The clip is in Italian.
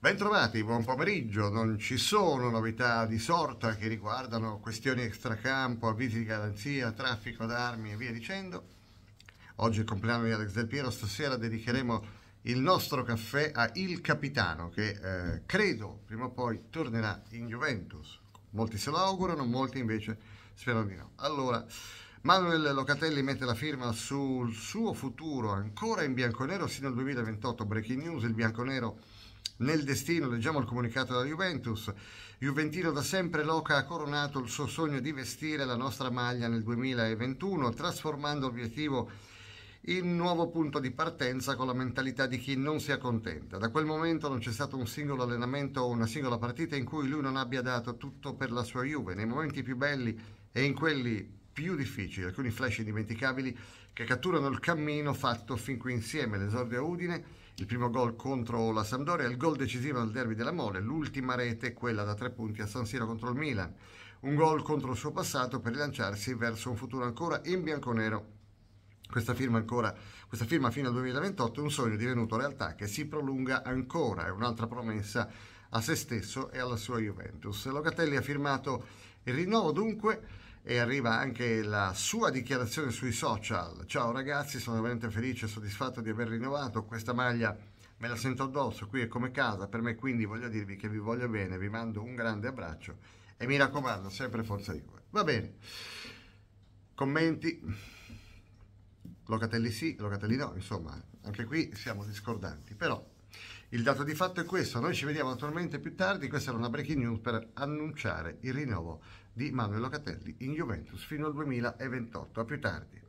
Bentrovati, buon pomeriggio. Non ci sono novità di sorta che riguardano questioni extracampo, avvisi di garanzia, traffico d'armi e via dicendo. Oggi è il compleanno di Alex Del Piero, stasera dedicheremo il nostro caffè a Il Capitano che eh, credo prima o poi tornerà in Juventus. Molti se lo augurano, molti invece sperano di no. Allora, Manuel Locatelli mette la firma sul suo futuro ancora in bianco nero sino al 2028. Breaking news, il bianco bianconero nel destino, leggiamo il comunicato della Juventus, Juventino da sempre Loca ha coronato il suo sogno di vestire la nostra maglia nel 2021, trasformando l'obiettivo il nuovo punto di partenza con la mentalità di chi non si accontenta. Da quel momento non c'è stato un singolo allenamento o una singola partita in cui lui non abbia dato tutto per la sua Juve. Nei momenti più belli e in quelli più difficili, alcuni flash indimenticabili che catturano il cammino fatto fin qui insieme, l'esordio a Udine, il primo gol contro la Sampdoria, il gol decisivo al derby della Mole, l'ultima rete, quella da tre punti a San Siro contro il Milan, un gol contro il suo passato per rilanciarsi verso un futuro ancora in bianconero. Questa firma, ancora, questa firma fino al 2028 è un sogno divenuto realtà che si prolunga ancora, è un'altra promessa a se stesso e alla sua Juventus. Locatelli ha firmato il rinnovo dunque e arriva anche la sua dichiarazione sui social. Ciao ragazzi, sono veramente felice e soddisfatto di aver rinnovato questa maglia. Me la sento addosso, qui è come casa per me, quindi voglio dirvi che vi voglio bene, vi mando un grande abbraccio e mi raccomando, sempre forza di cuore. Va bene. Commenti? Locatelli sì, Locatelli no, insomma, anche qui siamo discordanti, però il dato di fatto è questo, noi ci vediamo attualmente più tardi, questa era una breaking news per annunciare il rinnovo di Manuel Locatelli in Juventus fino al 2028, a più tardi.